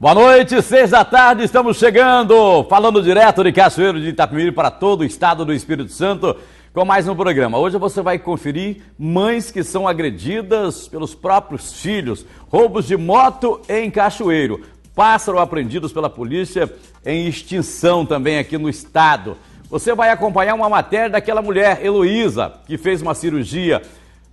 Boa noite, seis da tarde, estamos chegando, falando direto de Cachoeiro de Itapemirim para todo o estado do Espírito Santo, com mais um programa. Hoje você vai conferir mães que são agredidas pelos próprios filhos, roubos de moto em Cachoeiro, pássaro apreendidos pela polícia em extinção também aqui no estado. Você vai acompanhar uma matéria daquela mulher, Heloísa, que fez uma cirurgia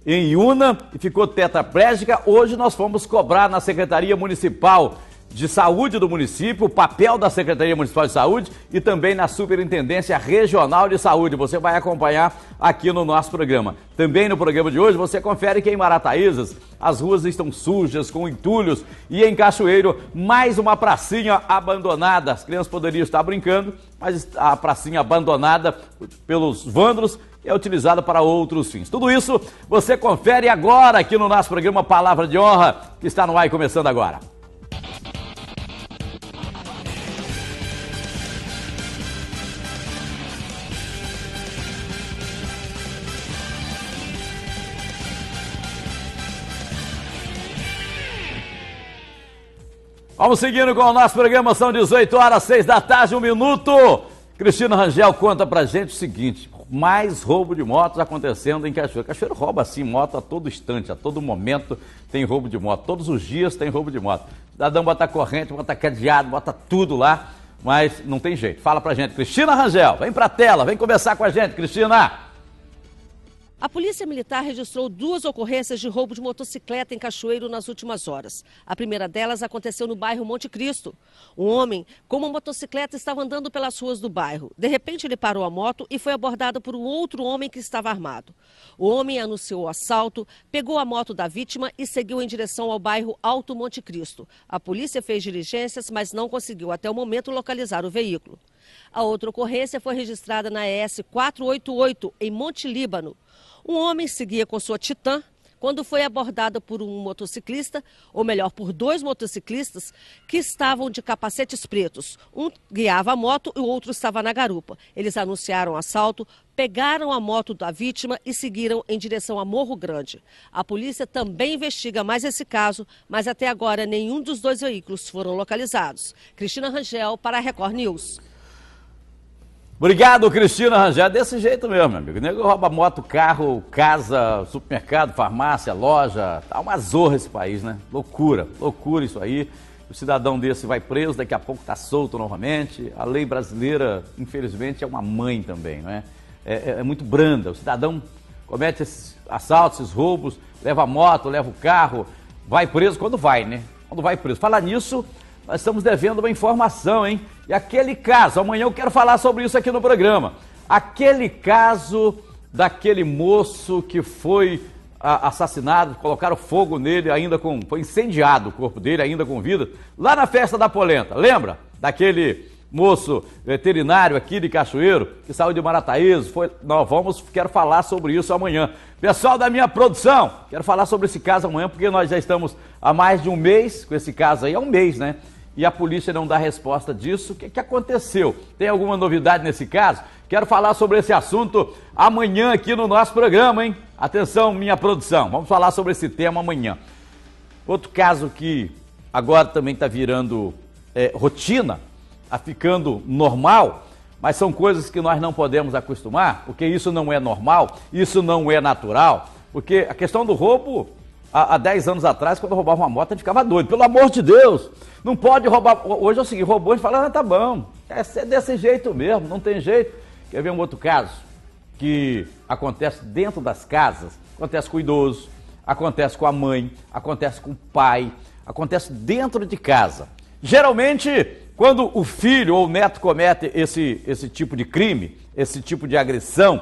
em Una e ficou tetraplégica. Hoje nós fomos cobrar na Secretaria Municipal de Saúde do município, o papel da Secretaria Municipal de Saúde e também na Superintendência Regional de Saúde. Você vai acompanhar aqui no nosso programa. Também no programa de hoje você confere que em Marataízas as ruas estão sujas, com entulhos, e em Cachoeiro mais uma pracinha abandonada. As crianças poderiam estar brincando, mas a pracinha abandonada pelos vândalos é utilizada para outros fins. Tudo isso você confere agora aqui no nosso programa Palavra de Honra, que está no ar e começando agora. Vamos seguindo com o nosso programa, são 18 horas, 6 da tarde, um minuto. Cristina Rangel conta pra gente o seguinte: mais roubo de motos acontecendo em Cachoeira. Cachoeira rouba assim moto a todo instante, a todo momento tem roubo de moto. Todos os dias tem roubo de moto. cidadão bota corrente, bota cadeado, bota tudo lá, mas não tem jeito. Fala pra gente, Cristina Rangel, vem pra tela, vem conversar com a gente, Cristina. A Polícia Militar registrou duas ocorrências de roubo de motocicleta em Cachoeiro nas últimas horas. A primeira delas aconteceu no bairro Monte Cristo. Um homem com uma motocicleta estava andando pelas ruas do bairro. De repente, ele parou a moto e foi abordado por um outro homem que estava armado. O homem anunciou o assalto, pegou a moto da vítima e seguiu em direção ao bairro Alto Monte Cristo. A polícia fez diligências, mas não conseguiu até o momento localizar o veículo. A outra ocorrência foi registrada na ES 488, em Monte Líbano. Um homem seguia com sua Titan quando foi abordado por um motociclista, ou melhor, por dois motociclistas que estavam de capacetes pretos. Um guiava a moto e o outro estava na garupa. Eles anunciaram o assalto, pegaram a moto da vítima e seguiram em direção a Morro Grande. A polícia também investiga mais esse caso, mas até agora nenhum dos dois veículos foram localizados. Cristina Rangel para a Record News. Obrigado, Cristina Rangel. Desse jeito mesmo, meu amigo. O nego rouba moto, carro, casa, supermercado, farmácia, loja. Tá uma zorra esse país, né? Loucura, loucura isso aí. O cidadão desse vai preso, daqui a pouco tá solto novamente. A lei brasileira, infelizmente, é uma mãe também, não é? É, é, é muito branda. O cidadão comete esses assaltos, esses roubos, leva a moto, leva o carro, vai preso quando vai, né? Quando vai preso. Falar nisso, nós estamos devendo uma informação, hein? E aquele caso, amanhã eu quero falar sobre isso aqui no programa. Aquele caso daquele moço que foi ah, assassinado, colocaram fogo nele, ainda com. Foi incendiado o corpo dele, ainda com vida, lá na festa da polenta. Lembra? Daquele moço veterinário aqui de Cachoeiro, que saiu de Marataízes, foi. Nós vamos, quero falar sobre isso amanhã. Pessoal da minha produção, quero falar sobre esse caso amanhã, porque nós já estamos há mais de um mês com esse caso aí, há um mês, né? e a polícia não dá resposta disso. O que, que aconteceu? Tem alguma novidade nesse caso? Quero falar sobre esse assunto amanhã aqui no nosso programa, hein? Atenção, minha produção, vamos falar sobre esse tema amanhã. Outro caso que agora também está virando é, rotina, está ficando normal, mas são coisas que nós não podemos acostumar, porque isso não é normal, isso não é natural, porque a questão do roubo há, há 10 anos atrás, quando roubava uma moto, a gente ficava doido. Pelo amor de Deus, não pode roubar. Hoje é o seguinte, roubou, e fala, ah, tá bom. É, é desse jeito mesmo, não tem jeito. Quer ver um outro caso que acontece dentro das casas? Acontece com o idoso, acontece com a mãe, acontece com o pai, acontece dentro de casa. Geralmente, quando o filho ou o neto comete esse, esse tipo de crime, esse tipo de agressão,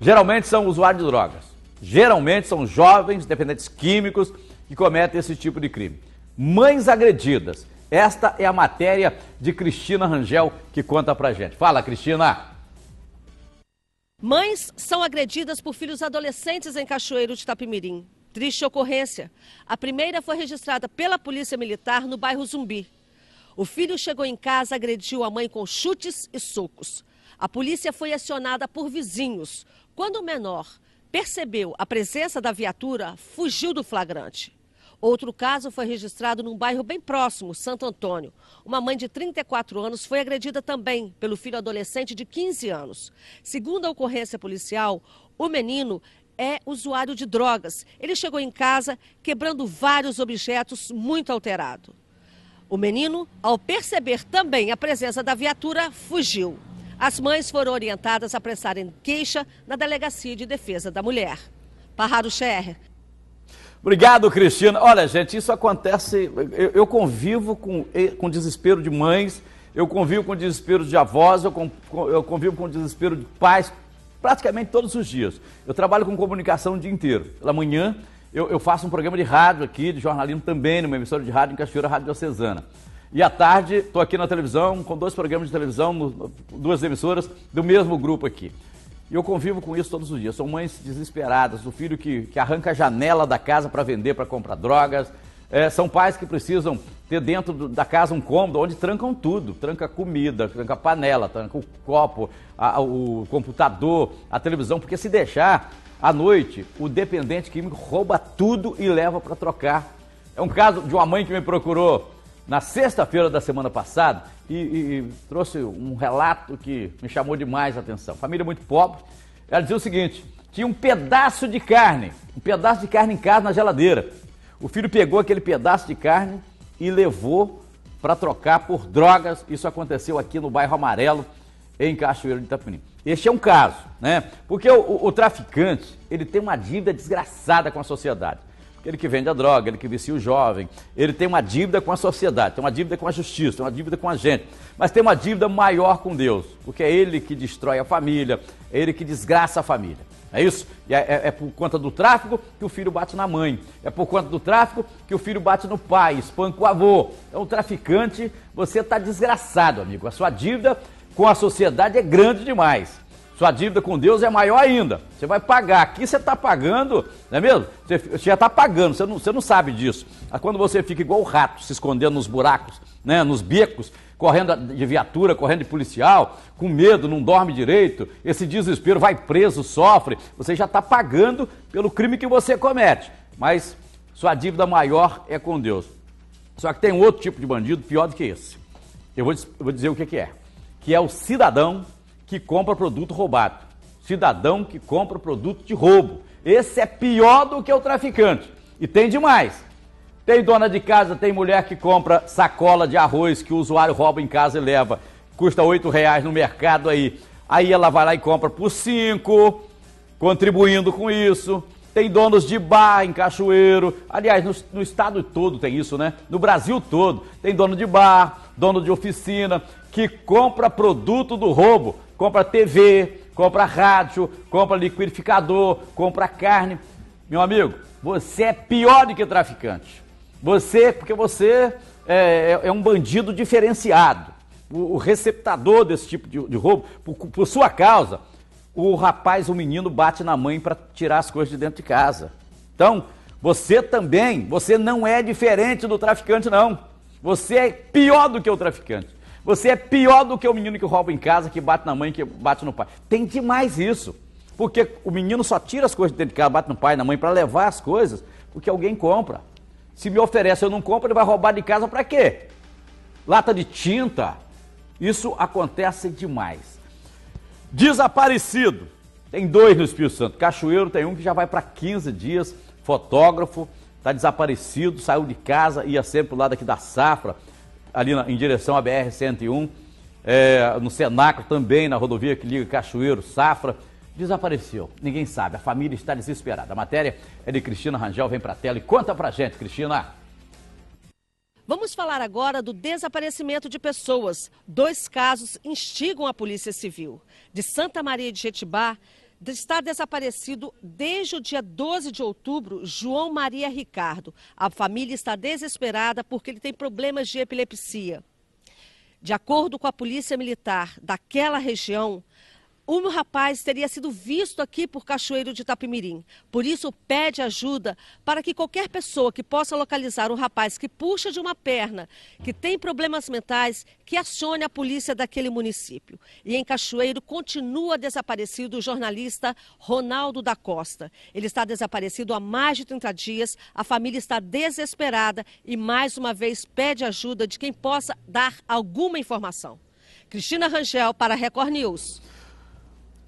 geralmente são usuários de drogas. Geralmente são jovens dependentes químicos que cometem esse tipo de crime. Mães agredidas. Esta é a matéria de Cristina Rangel que conta pra gente. Fala, Cristina! Mães são agredidas por filhos adolescentes em Cachoeiro de Tapimirim. Triste ocorrência. A primeira foi registrada pela Polícia Militar no bairro Zumbi. O filho chegou em casa, agrediu a mãe com chutes e socos. A polícia foi acionada por vizinhos. Quando o menor percebeu a presença da viatura, fugiu do flagrante. Outro caso foi registrado num bairro bem próximo, Santo Antônio. Uma mãe de 34 anos foi agredida também pelo filho adolescente de 15 anos. Segundo a ocorrência policial, o menino é usuário de drogas. Ele chegou em casa quebrando vários objetos muito alterado. O menino, ao perceber também a presença da viatura, fugiu. As mães foram orientadas a prestarem queixa na Delegacia de Defesa da Mulher. Parrado Scherrer. Obrigado, Cristina. Olha, gente, isso acontece. Eu, eu convivo com, com desespero de mães, eu convivo com desespero de avós, eu, com, eu convivo com desespero de pais praticamente todos os dias. Eu trabalho com comunicação o dia inteiro. Pela manhã, eu, eu faço um programa de rádio aqui, de jornalismo também, numa emissora de rádio em Cachoeira, Rádio Diocesana. E à tarde, estou aqui na televisão, com dois programas de televisão, duas emissoras do mesmo grupo aqui. E eu convivo com isso todos os dias. São mães desesperadas, o filho que, que arranca a janela da casa para vender, para comprar drogas. É, são pais que precisam ter dentro do, da casa um cômodo onde trancam tudo: tranca comida, tranca panela, tranca o copo, a, o computador, a televisão, porque se deixar, à noite, o dependente químico rouba tudo e leva para trocar. É um caso de uma mãe que me procurou na sexta-feira da semana passada e, e, e, trouxe um relato que me chamou demais a atenção. Família muito pobre. Ela dizia o seguinte: tinha um pedaço de carne, um pedaço de carne em casa na geladeira. O filho pegou aquele pedaço de carne e levou para trocar por drogas. Isso aconteceu aqui no bairro Amarelo, em Cachoeiro de Itapemirim. Este é um caso, né? Porque o, o, o traficante ele tem uma dívida desgraçada com a sociedade. Ele que vende a droga, ele que vicia o jovem, ele tem uma dívida com a sociedade, tem uma dívida com a justiça, tem uma dívida com a gente, mas tem uma dívida maior com Deus, porque é ele que destrói a família, é ele que desgraça a família. É isso? É, é, é, por conta do tráfico que o filho bate na mãe. É por conta do tráfico que o filho bate no pai, espanca o avô. É então, um traficante, você está desgraçado, amigo. A sua dívida com a sociedade é grande demais. Sua dívida com Deus é maior ainda. Você vai pagar. Aqui você está pagando, não é mesmo? Você, você já está pagando, você não, você não sabe disso. Quando você fica igual o rato, se escondendo nos buracos, né, nos becos, correndo de viatura, correndo de policial, com medo, não dorme direito, esse desespero, vai preso, sofre. Você já está pagando pelo crime que você comete. Mas sua dívida maior é com Deus. Só que tem outro tipo de bandido pior do que esse. Eu vou, vou dizer o que, que é. Que é o cidadão que compra produto roubado. Cidadão que compra produto de roubo. Esse é pior do que o traficante. E tem demais. Tem dona de casa, tem mulher que compra sacola de arroz que o usuário rouba em casa e leva. Custa R$ reais no mercado aí. Aí ela vai lá e compra por cinco, contribuindo com isso. Tem donos de bar em Cachoeiro. Aliás, no, no estado todo tem isso, né? No Brasil todo. Tem dono de bar, dono de oficina, que compra produto do roubo compra TV, compra rádio, compra liquidificador, compra carne. Meu amigo, você é pior do que traficante. Você, porque você é, é, é um bandido diferenciado. O, o, receptador desse tipo de, de roubo, por, por sua causa, o rapaz, o menino, bate na mãe para tirar as coisas de dentro de casa. Então, você também, você não é diferente do traficante, não. Você é pior do que o traficante. Você é pior do que o menino que rouba em casa, que bate na mãe, que bate no pai. Tem demais isso. Porque o menino só tira as coisas dentro de casa, bate no pai, na mãe, para levar as coisas, porque alguém compra. Se me oferece, eu não compro, ele vai roubar de casa para quê? Lata de tinta. Isso acontece demais. Desaparecido. Tem dois no Espírito Santo. Cachoeiro tem um que já vai para 15 dias, fotógrafo, está desaparecido, saiu de casa, ia sempre o lado aqui da safra ali na, em direção à BR-101, é, no Senaco também, na rodovia que liga Cachoeiro, Safra, desapareceu. Ninguém sabe, a família está desesperada. A matéria é de Cristina Rangel, vem para a tela e conta para gente, Cristina. Vamos falar agora do desaparecimento de pessoas. Dois casos instigam a Polícia Civil. De Santa Maria de Jetibá, de estar desaparecido desde o dia 12 de outubro, João Maria Ricardo. A família está desesperada porque ele tem problemas de epilepsia. De acordo com a Polícia Militar daquela região, o meu rapaz teria sido visto aqui por Cachoeiro de Tapimirim. Por isso, pede ajuda para que qualquer pessoa que possa localizar um rapaz que puxa de uma perna, que tem problemas mentais, que acione a polícia daquele município. E em Cachoeiro continua desaparecido o jornalista Ronaldo da Costa. Ele está desaparecido há mais de 30 dias, a família está desesperada e mais uma vez pede ajuda de quem possa dar alguma informação. Cristina Rangel para Record News.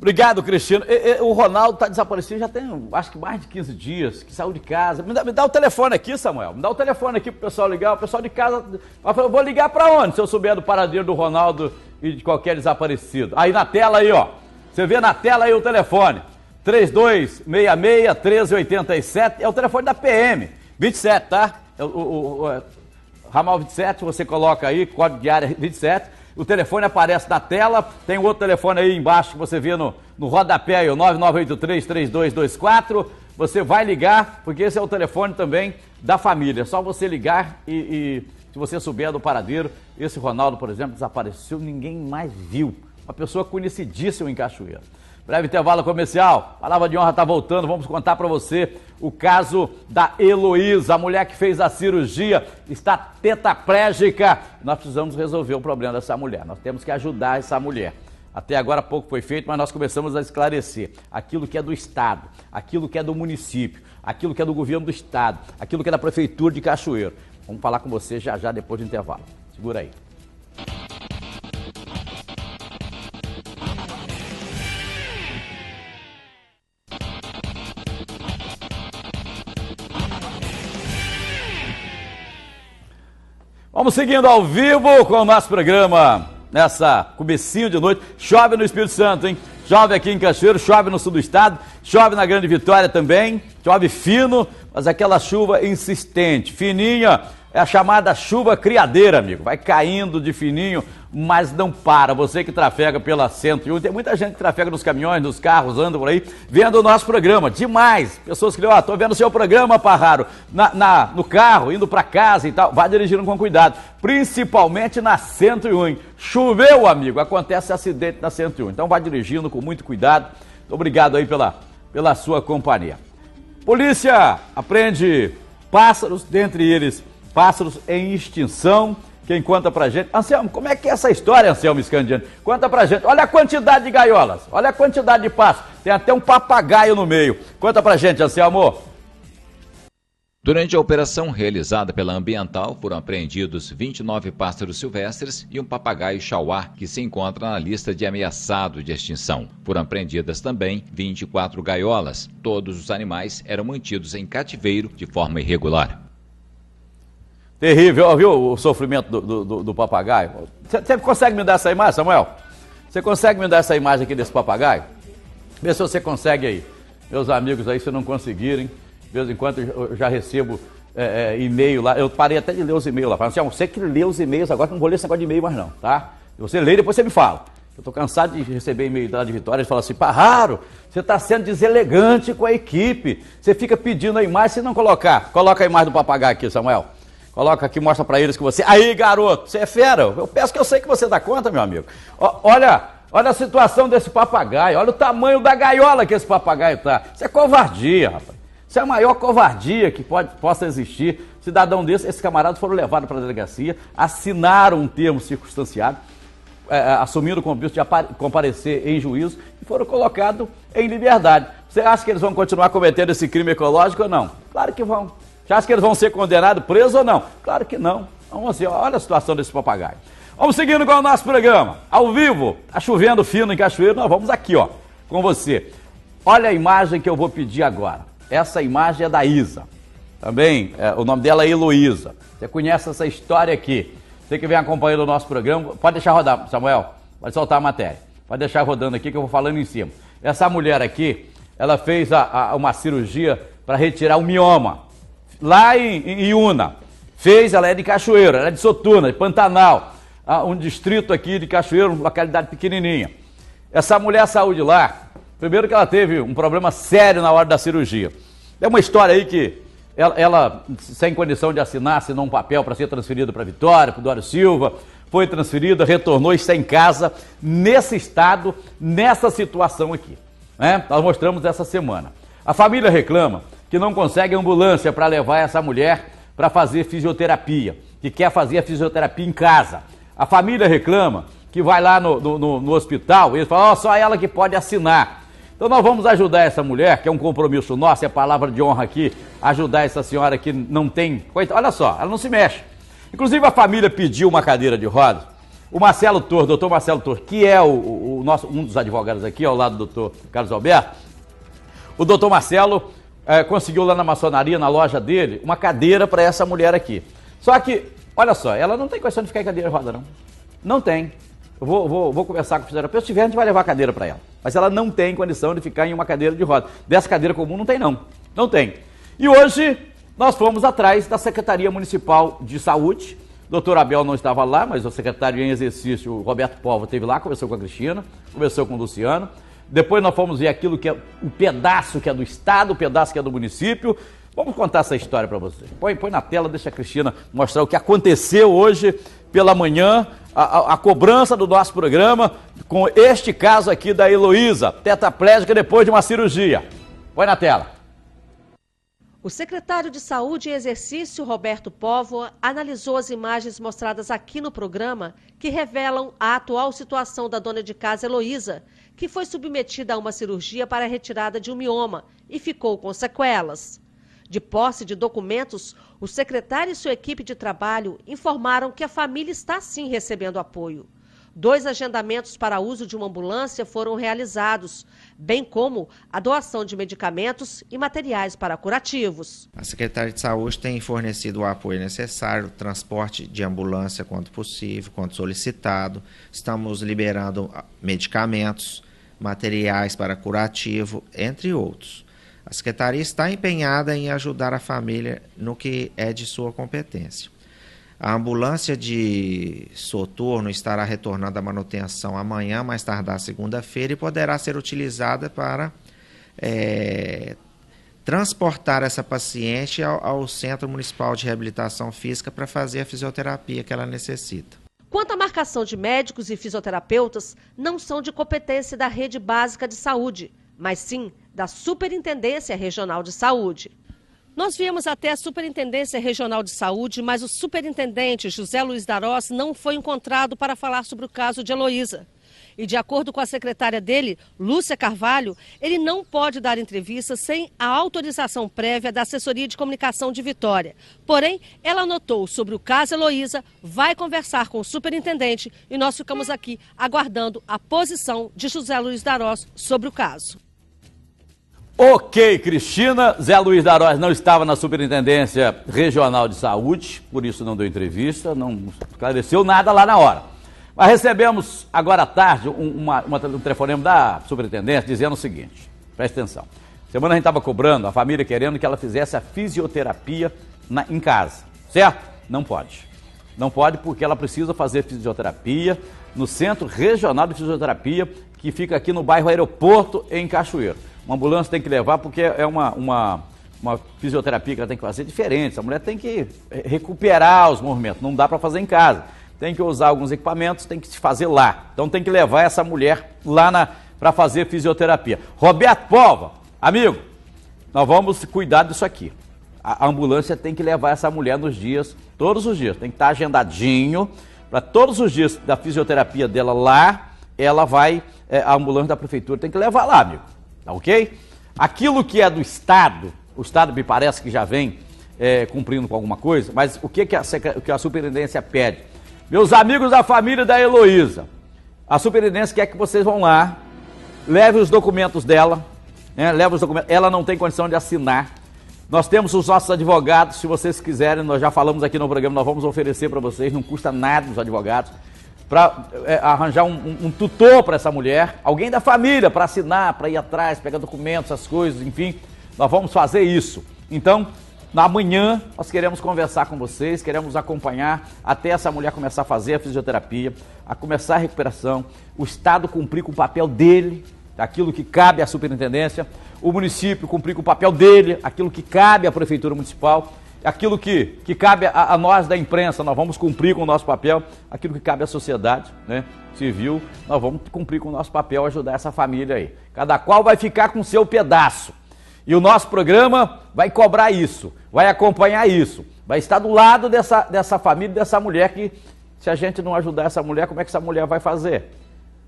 Obrigado, Cristiano. o Ronaldo está desaparecido já tem, acho que mais de 15 dias, que saiu de casa. Me dá, me dá o telefone aqui, Samuel. Me dá o telefone aqui pro pessoal ligar. O pessoal de casa vai falar, vou ligar para onde se eu souber do paradeiro do Ronaldo e de qualquer desaparecido. Aí na tela aí, ó. Você vê na tela aí o telefone. 3266-1387 é o telefone da PM. 27, tá? É o, o, o, o é, Ramal 27, você coloca aí, código de área 27. O telefone aparece na tela, tem outro telefone aí embaixo que você vê no, no rodapé, o o 99833224. Você vai ligar, porque esse é o telefone também da família. É só você ligar e, e se você souber do paradeiro, esse Ronaldo, por exemplo, desapareceu, ninguém mais viu. Uma pessoa conhecidíssima em Cachoeira. Breve intervalo comercial. Palavra de honra está voltando. Vamos contar para você o caso da Heloísa, a mulher que fez a cirurgia, está tetaplégica. Nós precisamos resolver o problema dessa mulher. Nós temos que ajudar essa mulher. Até agora pouco foi feito, mas nós começamos a esclarecer aquilo que é do Estado, aquilo que é do município, aquilo que é do governo do Estado, aquilo que é da Prefeitura de Cachoeiro. Vamos falar com você já já depois do intervalo. Segura aí. Vamos seguindo ao vivo com o nosso programa nessa comecinho de noite. Chove no Espírito Santo, hein? Chove aqui em Cachoeiro, chove no sul do estado, chove na Grande Vitória também, chove fino, mas aquela chuva insistente, fininha, é a chamada chuva criadeira, amigo. Vai caindo de fininho, mas não para. Você que trafega pela 101, tem muita gente que trafega nos caminhões, nos carros, anda por aí, vendo o nosso programa. Demais! Pessoas que, ó, oh, tô vendo o seu programa, Parraro, na, na, no carro, indo para casa e tal. Vai dirigindo com cuidado, principalmente na 101. Choveu, amigo, acontece acidente na 101. Então vai dirigindo com muito cuidado. Obrigado aí pela, pela sua companhia. Polícia aprende pássaros, dentre eles pássaros em extinção. Quem conta pra gente? Anselmo, como é que é essa história, Anselmo Scandiano? Conta pra gente. Olha a quantidade de gaiolas, olha a quantidade de pássaros. Tem até um papagaio no meio. Conta pra gente, Anselmo. Durante a operação realizada pela Ambiental, foram apreendidos 29 pássaros silvestres e um papagaio chauá, que se encontra na lista de ameaçado de extinção. Foram apreendidas também 24 gaiolas. Todos os animais eram mantidos em cativeiro de forma irregular. Terrível, viu o sofrimento do, do, do, do papagaio? Você consegue me dar essa imagem, Samuel? Você consegue me dar essa imagem aqui desse papagaio? Vê se você consegue aí. Meus amigos aí, se não conseguirem, de vez em quando eu já recebo é, é, e-mail lá. Eu parei até de ler os e-mails lá. Falei assim, ah, você que lê os e-mails agora, não vou ler esse negócio de e-mail mais não, tá? Você lê e depois você me fala. Eu tô cansado de receber e-mail lá de Vitória, eles falam assim, Parraro, você está sendo deselegante com a equipe. Você fica pedindo a imagem, se não colocar. Coloca a imagem do papagaio aqui, Samuel. Coloca aqui, mostra para eles que você. Aí, garoto, você é fera. Eu peço que eu sei que você dá conta, meu amigo. O, olha, olha a situação desse papagaio. Olha o tamanho da gaiola que esse papagaio tá. Isso é covardia, rapaz. Isso é a maior covardia que pode, possa existir. Cidadão desse, esses camaradas foram levados para a delegacia, assinaram um termo circunstanciado, é, é assumindo o compromisso de comparecer em juízo e foram colocados em liberdade. Você acha que eles vão continuar cometendo esse crime ecológico ou não? Claro que vão. Você acha que eles vão ser condenados, presos ou não? Claro que não. Vamos então, assim, olha a situação desse papagaio. Vamos seguindo com o nosso programa. Ao vivo, tá chovendo fino em Cachoeiro, nós vamos aqui, ó, com você. Olha a imagem que eu vou pedir agora. Essa imagem é da Isa. Também, é, o nome dela é Heloísa. Você conhece essa história aqui. Você que vem acompanhando o nosso programa, pode deixar rodar, Samuel. Pode soltar a matéria. Pode deixar rodando aqui que eu vou falando em cima. Essa mulher aqui, ela fez a, a, uma cirurgia para retirar o mioma lá em, em Iuna. Fez, ela é de Cachoeira, ela é de Sotuna, de Pantanal, um distrito aqui de Cachoeira, uma localidade pequenininha. Essa mulher saiu de lá, primeiro que ela teve um problema sério na hora da cirurgia. É uma história aí que ela, ela sem condição de assinar, assinou um papel para ser transferida para Vitória, para o Dório Silva, foi transferida, retornou e está em casa, nesse estado, nessa situação aqui. Né? Nós mostramos essa semana. A família reclama que não consegue ambulância para levar essa mulher para fazer fisioterapia, que quer fazer a fisioterapia em casa. A família reclama que vai lá no, no, no hospital, e eles falam, oh, só ela que pode assinar. Então nós vamos ajudar essa mulher, que é um compromisso nosso, é palavra de honra aqui, ajudar essa senhora que não tem. Olha só, ela não se mexe. Inclusive a família pediu uma cadeira de rodas. O Marcelo Tor, doutor Marcelo Tor, que é o, o, nosso, um dos advogados aqui, ao lado do doutor Carlos Alberto, o doutor Marcelo é, conseguiu lá na maçonaria, na loja dele, uma cadeira para essa mulher aqui. Só que, olha só, ela não tem condição de ficar em cadeira de roda, não. Não tem. Eu vou, vou, vou conversar com o fisioterapeuta. Se tiver, a gente vai levar a cadeira para ela. Mas ela não tem condição de ficar em uma cadeira de roda. Dessa cadeira comum não tem, não. Não tem. E hoje nós fomos atrás da Secretaria Municipal de Saúde. O doutor Abel não estava lá, mas o secretário em exercício, Roberto Povo, esteve lá, conversou com a Cristina, conversou com o Luciano. Depois nós fomos ver aquilo que é o pedaço que é do Estado, o pedaço que é do município. Vamos contar essa história para vocês. Põe, põe na tela, deixa a Cristina mostrar o que aconteceu hoje pela manhã, a, a, a cobrança do nosso programa com este caso aqui da Heloísa, tetraplégica depois de uma cirurgia. Põe na tela. O secretário de Saúde em exercício, Roberto Póvoa, analisou as imagens mostradas aqui no programa que revelam a atual situação da dona de casa Heloísa, que foi submetida a uma cirurgia para a retirada de um mioma e ficou com sequelas. De posse de documentos, o secretário e sua equipe de trabalho informaram que a família está sim recebendo apoio. Dois agendamentos para uso de uma ambulância foram realizados, bem como a doação de medicamentos e materiais para curativos. A Secretaria de Saúde tem fornecido o apoio necessário, transporte de ambulância quanto possível, quanto solicitado. Estamos liberando ah, medicamentos materiais para curativo, entre outros. A Secretaria está empenhada em ajudar a família no que é de sua competência. A ambulância de soturno estará retornando à manutenção amanhã, mais tardar segunda-feira, e poderá ser utilizada para é, transportar essa paciente ao, ao Centro Municipal de Reabilitação Física para fazer a fisioterapia que ela necessita. Quanto à marcação de médicos e fisioterapeutas, não são de competência da Rede Básica de Saúde, mas sim da Superintendência Regional de Saúde. Nós viemos até a Superintendência Regional de Saúde, mas o superintendente José Luiz Darós não foi encontrado para falar sobre o caso de Heloísa. E de acordo com a secretária dele, Lúcia Carvalho, ele não pode dar entrevista sem a autorização prévia da assessoria de comunicação de Vitória. Porém, ela anotou sobre o caso Heloísa, vai conversar com o superintendente e nós ficamos aqui aguardando a posição de José Luiz Darós sobre o caso. Ok, Cristina. Zé Luiz Daróis não estava na Superintendência Regional de Saúde, por isso não deu entrevista, não esclareceu nada lá na hora. Mas recebemos agora à tarde uma, uma, um telefonema da superintendência dizendo o seguinte: preste atenção. Semana a gente estava cobrando, a família querendo que ela fizesse a fisioterapia na, em casa, certo? Não pode. Não pode porque ela precisa fazer fisioterapia no Centro Regional de Fisioterapia, que fica aqui no bairro Aeroporto, em Cachoeiro. Uma ambulância tem que levar porque é uma, uma, uma fisioterapia que ela tem que fazer diferente. A mulher tem que eh, recuperar os movimentos, não dá para fazer em casa tem que usar alguns equipamentos, tem que se fazer lá. Então tem que levar essa mulher lá para fazer fisioterapia. Roberto Pova, amigo, nós vamos cuidar disso aqui. A ambulância tem que levar essa mulher nos dias, todos os dias, tem que estar tá agendadinho para todos os dias da fisioterapia dela lá. Ela vai, é, a ambulância da prefeitura tem que levar lá, amigo. Tá ok? Aquilo que é do Estado, o Estado me parece que já vem é, cumprindo com alguma coisa, mas o que, que, a, o que a superintendência pede? Meus amigos da família da Heloísa, a superintendência quer que vocês vão lá, leve os documentos dela, né, leve os documentos. Ela não tem condição de assinar. Nós temos os nossos advogados, se vocês quiserem, nós já falamos aqui no programa, nós vamos oferecer para vocês, não custa nada os advogados, para é, arranjar um, um, um tutor para essa mulher, alguém da família para assinar, para ir atrás, pegar documentos, essas coisas, enfim. Nós vamos fazer isso. Então, na manhã, nós queremos conversar com vocês, queremos acompanhar até essa mulher começar a fazer a fisioterapia, a começar a recuperação, o Estado cumprir com o papel dele, aquilo que cabe à superintendência, o município cumprir com o papel dele, aquilo que cabe à prefeitura municipal, aquilo que, que cabe a, a nós da imprensa, nós vamos cumprir com o nosso papel, aquilo que cabe à sociedade né, civil, nós vamos cumprir com o nosso papel, ajudar essa família aí. Cada qual vai ficar com o seu pedaço. E o nosso programa vai cobrar isso, vai acompanhar isso, vai estar do lado dessa, dessa família, dessa mulher que, se a gente não ajudar essa mulher, como é que essa mulher vai fazer?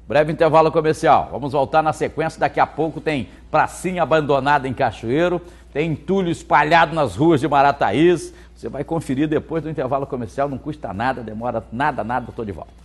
Breve intervalo comercial. Vamos voltar na sequência. Daqui a pouco tem pracinha abandonada em Cachoeiro, tem entulho espalhado nas ruas de Marataíz. Você vai conferir depois do intervalo comercial, não custa nada, demora nada, nada. Estou de volta.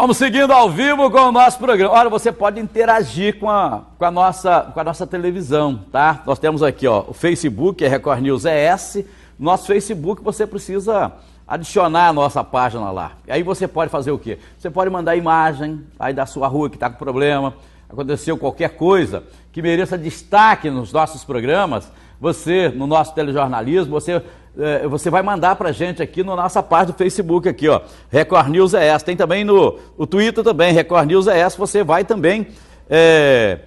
Vamos seguindo ao vivo com o nosso programa. Olha, você pode interagir com a, com a, nossa, com a nossa televisão, tá? Nós temos aqui, ó, o Facebook, é Record News ES. Nosso Facebook, você precisa adicionar a nossa página lá. E aí você pode fazer o quê? Você pode mandar imagem aí da sua rua que está com problema, aconteceu qualquer coisa que mereça destaque nos nossos programas você no nosso telejornalismo, você, é, você vai mandar para a gente aqui na nossa página do Facebook aqui, ó, Record News é ES, tem também no o Twitter também, Record News é ES, você vai também é,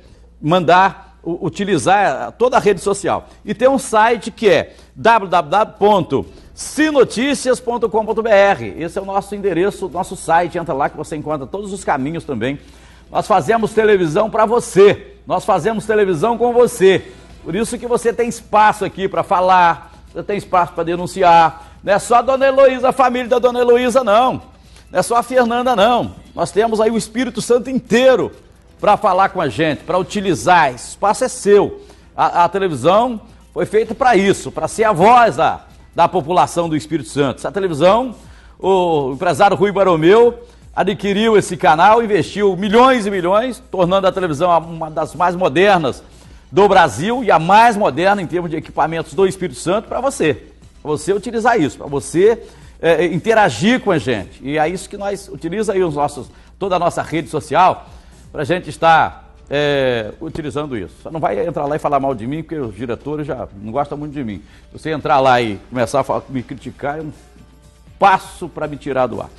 mandar, u, utilizar toda a rede social. E tem um site que é www.sinoticias.com.br, esse é o nosso endereço, nosso site, entra lá que você encontra todos os caminhos também. Nós fazemos televisão para você, nós fazemos televisão com você. Por isso que você tem espaço aqui para falar, você tem espaço para denunciar. Não é só a dona Heloísa, a família da dona Heloísa, não. Não é só a Fernanda, não. Nós temos aí o Espírito Santo inteiro para falar com a gente, para utilizar. Esse espaço é seu. A, a televisão foi feita para isso, para ser a voz da, da população do Espírito Santo. Essa televisão, o empresário Rui Baromeu adquiriu esse canal, investiu milhões e milhões, tornando a televisão uma das mais modernas do Brasil e a mais moderna em termos de equipamentos do Espírito Santo para você. Para você utilizar isso, para você é, é, interagir com a gente. E é isso que nós utilizamos aí os nossos, toda a nossa rede social para a gente estar é, utilizando isso. Só não vai entrar lá e falar mal de mim, porque os diretores já não gostam muito de mim. Se você entrar lá e começar a falar, me criticar, eu passo para me tirar do ar.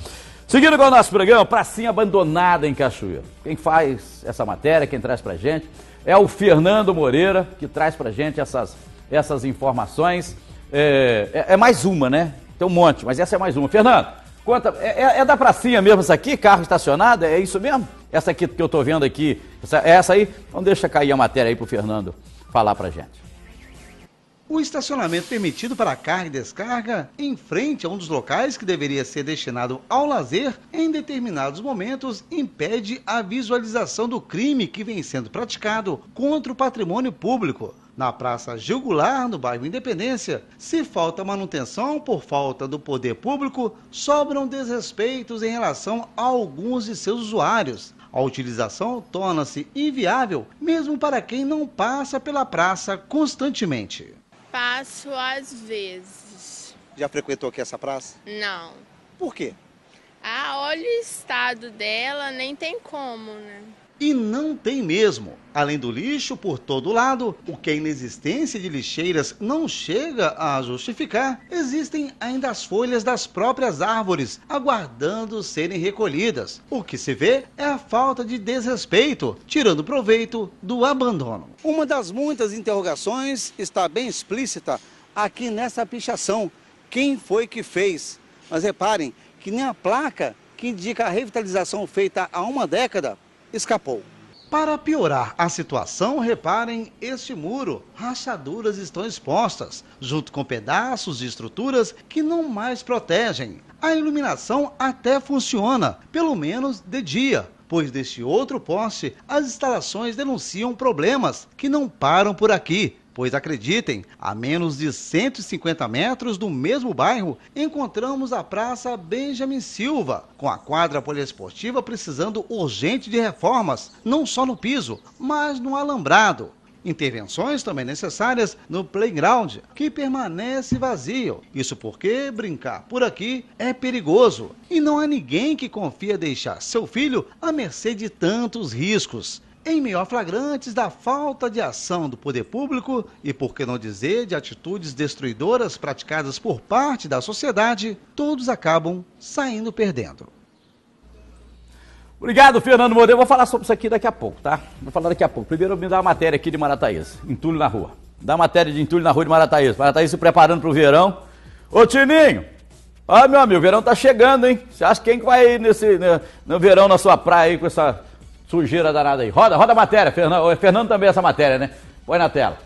Seguindo com o nosso programa, Pracinha Abandonada em Cachoeira. Quem faz essa matéria, quem traz para gente é o Fernando Moreira que traz para gente essas, essas informações. É, é, é mais uma, né? Tem um monte, mas essa é mais uma. Fernando, conta, é, é, é da pracinha mesmo essa aqui, carro estacionado? É isso mesmo? Essa aqui que eu tô vendo aqui, essa, é essa aí? Então deixa cair a matéria aí pro Fernando falar para gente. O estacionamento permitido para carga e descarga em frente a um dos locais que deveria ser destinado ao lazer, em determinados momentos, impede a visualização do crime que vem sendo praticado contra o patrimônio público na Praça Gil Goulart, no bairro Independência. Se falta manutenção por falta do poder público, sobram desrespeitos em relação a alguns de seus usuários. A utilização torna-se inviável mesmo para quem não passa pela praça constantemente passo às vezes. Já frequentou aqui essa praça? Não. Por quê? Ah, olha o estado dela, nem tem como, né? E não tem mesmo. Além do lixo por todo lado, o que a inexistência de lixeiras não chega a justificar, existem ainda as folhas das próprias árvores aguardando serem recolhidas. O que se vê é a falta de desrespeito, tirando proveito do abandono. Uma das muitas interrogações está bem explícita aqui nessa pichação. Quem foi que fez? Mas reparem que nem a placa que indica a revitalização feita há uma década escapou. Para piorar a situação, reparem este muro. Rachaduras estão expostas, junto com pedaços de estruturas que não mais protegem. A iluminação até funciona, pelo menos de dia, pois deste outro poste as instalações denunciam problemas que não param por aqui. Pois acreditem, a menos de 150 metros do mesmo bairro, encontramos a Praça Benjamin Silva, com a quadra poliesportiva precisando urgente de reformas, não só no piso, mas no alambrado. Intervenções também necessárias no playground, que permanece vazio. Isso porque brincar por aqui é perigoso e não há ninguém que confia deixar seu filho à mercê de tantos riscos em meio a flagrantes da falta de ação do poder público e, por que não dizer, de atitudes destruidoras praticadas por parte da sociedade, todos acabam saindo perdendo. Obrigado, Fernando Moreira. Eu vou falar sobre isso aqui daqui a pouco, tá? Vou falar daqui a pouco. Primeiro eu me dar uma matéria aqui de Marataíza, entulho na rua. Dá matéria de entulho na rua de Marataíza. Marataíza se preparando para o verão. Ô, Tininho, ah, meu amigo, o verão tá chegando, hein? Você acha quem que vai nesse, né, no verão na sua praia aí com essa sujeira danada aí. Roda, roda a matéria, Fernando, Fernando também essa matéria, né? Põe na tela.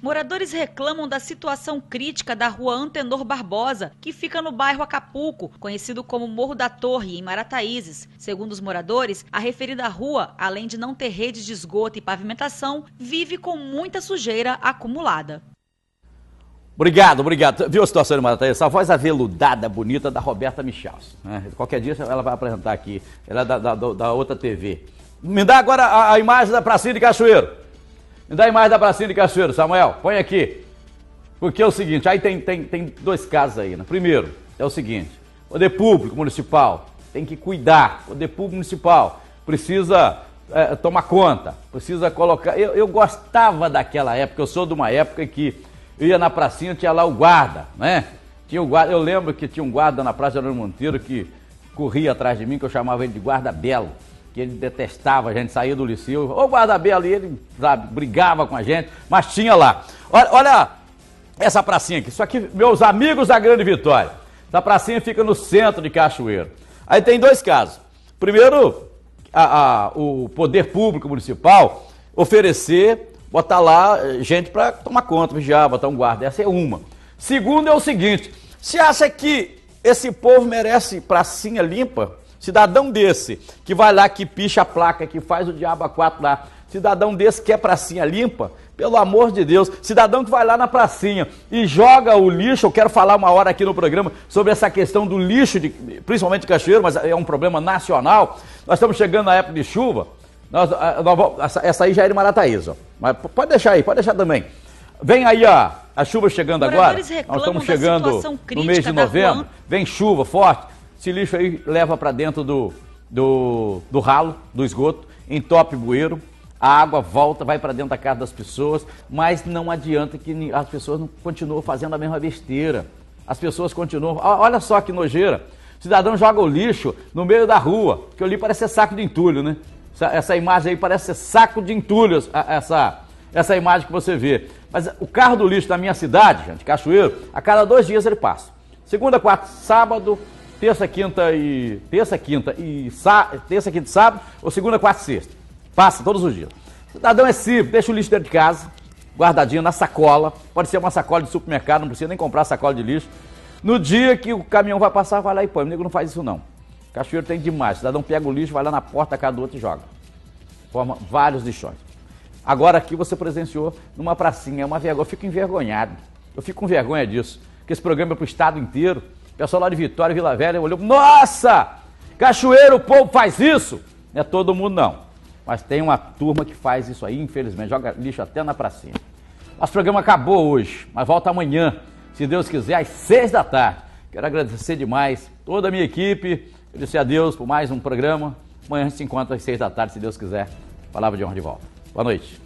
Moradores reclamam da situação crítica da rua Antenor Barbosa, que fica no bairro Acapulco, conhecido como Morro da Torre, em Marataízes. Segundo os moradores, a referida rua, além de não ter rede de esgoto e pavimentação, vive com muita sujeira acumulada. Obrigado, obrigado. Viu a situação de Maratá? Essa voz aveludada, bonita da Roberta Michels. Né? Qualquer dia ela vai apresentar aqui. Ela é da, da, da outra TV. Me dá agora a, a imagem da Pracinha de Cachoeiro. Me dá a imagem da Pracinha de Cachoeiro, Samuel. Põe aqui. Porque é o seguinte, aí tem, tem, tem dois casos aí. Né? Primeiro, é o seguinte. Poder Público Municipal tem que cuidar. Poder Público Municipal precisa é, tomar conta. Precisa colocar... Eu, eu gostava daquela época. Eu sou de uma época que eu ia na pracinha, tinha lá o guarda, né? Tinha o guarda, eu lembro que tinha um guarda na Praça do Monteiro que corria atrás de mim, que eu chamava ele de guarda belo, que ele detestava, a gente sair do liceu, ô guarda belo, e ele, sabe, brigava com a gente, mas tinha lá. Olha, olha essa pracinha aqui, isso aqui, meus amigos da Grande Vitória. Essa pracinha fica no centro de Cachoeiro. Aí tem dois casos. Primeiro, a, a, o poder público municipal oferecer botar lá eh, gente para tomar conta, vigiar, botar um guarda. Essa é uma. Segundo é o seguinte: se acha que esse povo merece pracinha limpa, cidadão desse, que vai lá, que picha a placa, que faz o diabo a quatro lá, cidadão desse que é pracinha limpa, pelo amor de Deus, cidadão que vai lá na pracinha e joga o lixo, eu quero falar uma hora aqui no programa sobre essa questão do lixo, de, principalmente de cachoeiro, mas é um problema nacional. Nós estamos chegando na época de chuva. Nós, nós essa, essa, aí já é era em Marataíza. Mas pode deixar aí, pode deixar também. Vem aí a, a chuva chegando agora. Nós estamos chegando no mês de novembro. Vem chuva forte. Esse lixo aí leva para dentro do, do, do ralo, do esgoto, entope bueiro, a água volta, vai para dentro da casa das pessoas, mas não adianta que as pessoas não continuam fazendo a mesma besteira. As pessoas continuam. Olha só que nojeira. O cidadão joga o lixo no meio da rua, que ali parece ser saco de entulho, né? Essa, essa imagem aí parece saco de entulhos, essa, essa imagem que você vê. Mas o carro do lixo da minha cidade, gente, Cachoeiro, a cada dois dias ele passa. Segunda, quarta, sábado, terça, quinta e. Terça, quinta e. Sa, terça, quinta e sábado, ou segunda, quarta e sexta. Passa todos os dias. cidadão é simples, deixa o lixo dentro de casa, guardadinho na sacola. Pode ser uma sacola de supermercado, não precisa nem comprar sacola de lixo. No dia que o caminhão vai passar, vai lá e põe. O nego não faz isso não. Cachoeiro tem demais. O cidadão pega o lixo, vai lá na porta, cada outro e joga. Forma vários lixões. Agora aqui você presenciou numa pracinha, é uma vergonha. Eu fico envergonhado. Eu fico com vergonha disso. Porque esse programa é para o estado inteiro. O pessoal lá de Vitória, Vila Velha, olhou. Nossa! Cachoeiro, o povo faz isso! Não é todo mundo, não. Mas tem uma turma que faz isso aí, infelizmente. Joga lixo até na pracinha. Nosso programa acabou hoje, mas volta amanhã, se Deus quiser, às seis da tarde. Quero agradecer demais toda a minha equipe eu disse adeus por mais um programa. Amanhã a gente se encontra às seis da tarde, se Deus quiser. Palavra de honra de volta. Boa noite.